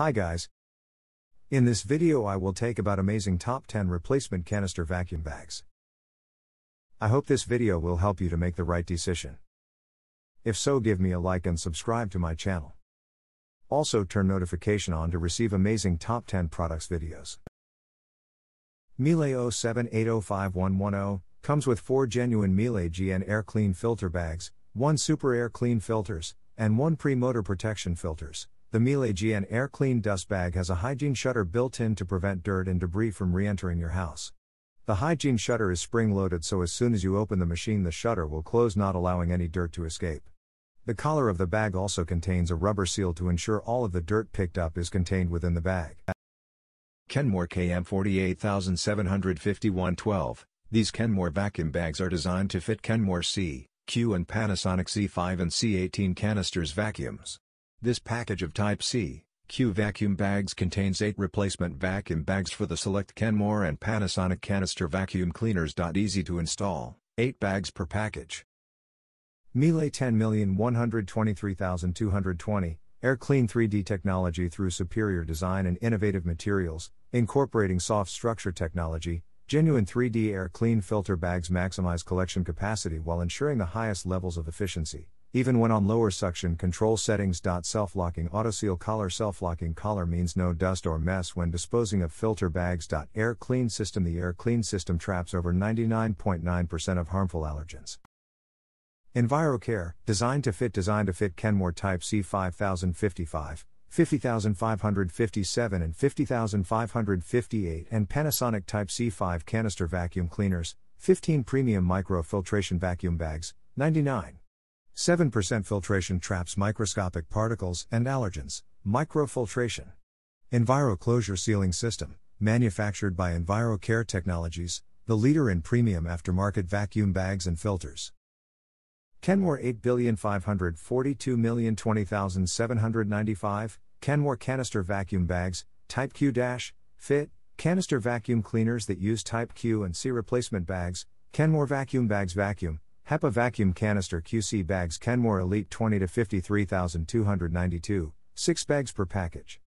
Hi guys. In this video I will take about amazing top 10 replacement canister vacuum bags. I hope this video will help you to make the right decision. If so give me a like and subscribe to my channel. Also turn notification on to receive amazing top 10 products videos. Miele O7805110 comes with 4 genuine Miele GN air clean filter bags, 1 super air clean filters, and 1 pre-motor protection filters. The Miele GN Air Clean Dust Bag has a hygiene shutter built in to prevent dirt and debris from re entering your house. The hygiene shutter is spring loaded so as soon as you open the machine, the shutter will close, not allowing any dirt to escape. The collar of the bag also contains a rubber seal to ensure all of the dirt picked up is contained within the bag. Kenmore KM48751-12. These Kenmore vacuum bags are designed to fit Kenmore C, Q and Panasonic C5 and C18 canisters vacuums. This package of Type-C, Q vacuum bags contains 8 replacement vacuum bags for the select Kenmore and Panasonic canister vacuum cleaners. Easy to install, 8 bags per package. Miele 10123220, Air Clean 3D technology through superior design and innovative materials, incorporating soft structure technology, genuine 3D air clean filter bags maximize collection capacity while ensuring the highest levels of efficiency even when on lower suction control settings. Self-locking autoseal collar Self-locking collar means no dust or mess when disposing of filter bags. Air clean system The air clean system traps over 99.9% of harmful allergens. EnviroCare, designed to fit designed to fit Kenmore Type C 5055, 50557 and 50558 and Panasonic Type C5 canister vacuum cleaners, 15 premium microfiltration vacuum bags, 99. 7% filtration traps microscopic particles and allergens, microfiltration. EnviroClosure Sealing System, manufactured by EnviroCare Technologies, the leader in premium aftermarket vacuum bags and filters. Kenmore 85420020795, Kenmore canister vacuum bags, Type Q Fit, canister vacuum cleaners that use Type Q and C replacement bags, Kenmore vacuum bags vacuum, HEPA vacuum canister QC bags Kenmore Elite 20 to 53292, 6 bags per package.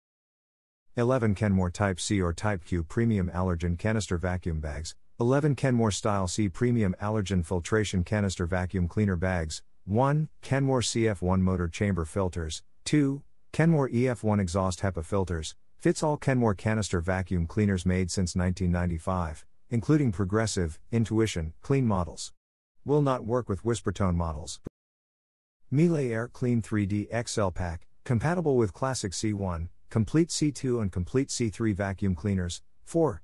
11 Kenmore Type C or Type Q premium allergen canister vacuum bags, 11 Kenmore Style C premium allergen filtration canister vacuum cleaner bags, 1 Kenmore CF1 motor chamber filters, 2 Kenmore EF1 exhaust HEPA filters, fits all Kenmore canister vacuum cleaners made since 1995, including Progressive, Intuition, Clean models. Will not work with whispertone models. Miele Air Clean 3D XL Pack, compatible with Classic C1, Complete C2, and Complete C3 vacuum cleaners. 4.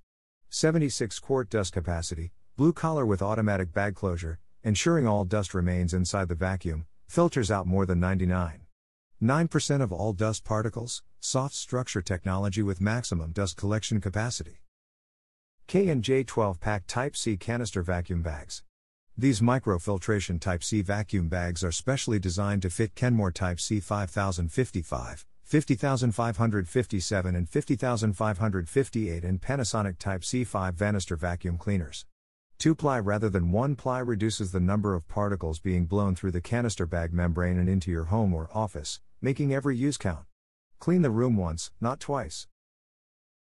76 quart dust capacity, blue collar with automatic bag closure, ensuring all dust remains inside the vacuum, filters out more than 99. 9% of all dust particles, soft structure technology with maximum dust collection capacity. K&J 12 pack Type C canister vacuum bags. These microfiltration Type C vacuum bags are specially designed to fit Kenmore Type C 5055, 50557, and 50558 and Panasonic Type C5 Vanister vacuum cleaners. Two ply rather than one ply reduces the number of particles being blown through the canister bag membrane and into your home or office, making every use count. Clean the room once, not twice.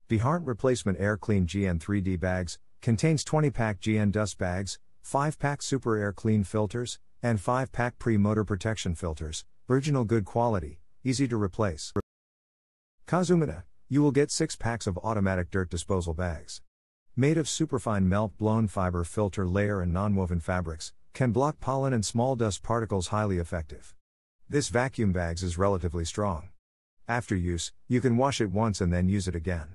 Behart Replacement Air Clean GN 3D bags contains 20 pack GN dust bags, 5 pack Super Air Clean filters, and 5 pack pre motor protection filters, original good quality, easy to replace. Kazumina, you will get 6 packs of automatic dirt disposal bags. Made of superfine melt blown fiber filter layer and non woven fabrics, can block pollen and small dust particles highly effective. This vacuum bags is relatively strong. After use, you can wash it once and then use it again.